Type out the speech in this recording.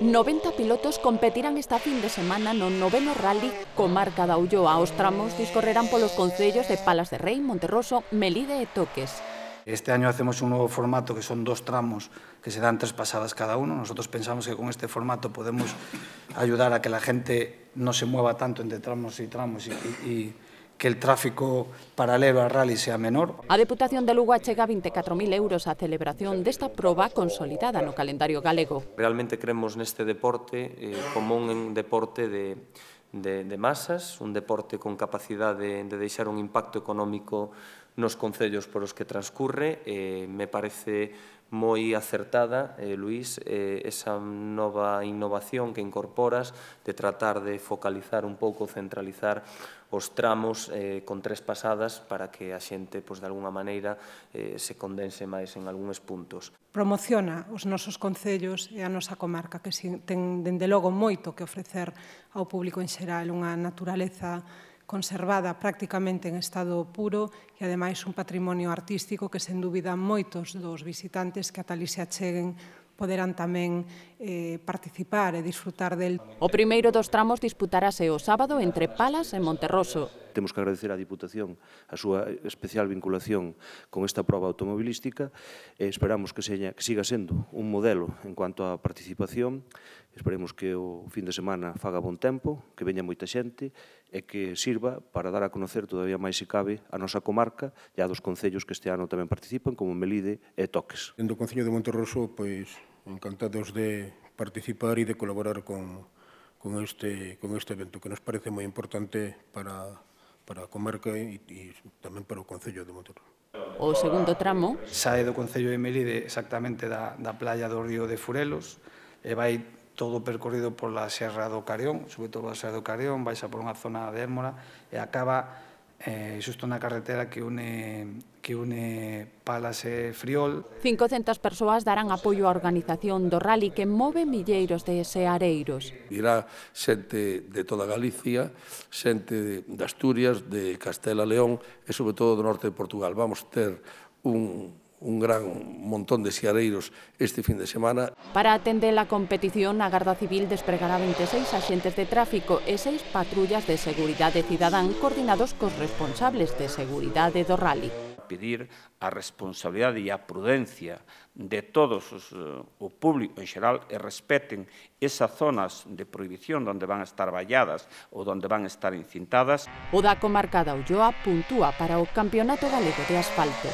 90 pilotos competirán esta fin de semana no noveno rally comarca da Ulloa. Os tramos discorrerán polos concellos de Palas de Rei, Monterroso, Melide e Toques. Este año hacemos un nuevo formato que son dos tramos que se dan tres pasadas cada uno. Nosotros pensamos que con este formato podemos ayudar a que la gente no se mueva tanto entre tramos y tramos y, y, y que el tráfico paralelo al rally sea menor. A Deputación de Lugo chega 24.000 euros a celebración desta proba consolidada no calendario galego. Realmente creemos neste deporte eh, como un deporte de, de, de masas, un deporte con capacidade de, de deixar un impacto económico nos concellos por os que transcurre. Eh, me parece moi acertada, eh, Luís, eh, esa nova innovación que incorporas de tratar de focalizar un pouco, centralizar os tramos eh, con tres pasadas para que a xente, pois, de alguna maneira, eh, se condense máis en algúns puntos. Promociona os nosos concellos e a nosa comarca, que ten, dende logo, moito que ofrecer ao público en xeral, unha naturaleza conservada prácticamente en estado puro e ademais un patrimonio artístico que sen dúbida moitos dos visitantes que a Talixia cheguen acheguen poderán tamén eh, participar e disfrutar del. O primeiro dos tramos disputarase o sábado entre Palas e Monterroso. Temos que agradecer á Diputación a súa especial vinculación con esta proba automobilística e esperamos que, seña, que siga sendo un modelo en cuanto á participación. Esperemos que o fin de semana faga bon tempo, que veña moita xente e que sirva para dar a conocer todavía máis se cabe a nosa comarca e a dos concellos que este ano tamén participan como Melide e Toques. Dentro do Concello de Monterroso, pois, encantados de participar e de colaborar con, con, este, con este evento, que nos parece moi importante para, para a comarca e, e tamén para o Concello de Motor. O segundo tramo... Sae do Concello de Melide exactamente da, da playa do río de Furelos, e vai todo percorrido pola Serra do Carión, sobre todo a Serra do Carión, xa por unha zona de Érmola e acaba eh, xusto na carretera que une que une Palas e Friol. 500 persoas darán apoio á organización do rally que move milleiros de seareiros. Irá xente de toda Galicia, xente de Asturias, de Castela León e sobre todo do norte de Portugal. Vamos ter un un gran montón de siareiros este fin de semana. Para atender a competición, a Garda Civil despregará 26 axentes de tráfico e 6 patrullas de seguridade cidadán coordinados cos responsables de seguridade do rally. Pedir a responsabilidade e a prudencia de todos os, eh, o público en xeral e respeten esas zonas de prohibición onde van a estar valladas ou onde van a estar incintadas. O da comarca da Ulloa puntúa para o Campeonato Galego de Asfalto.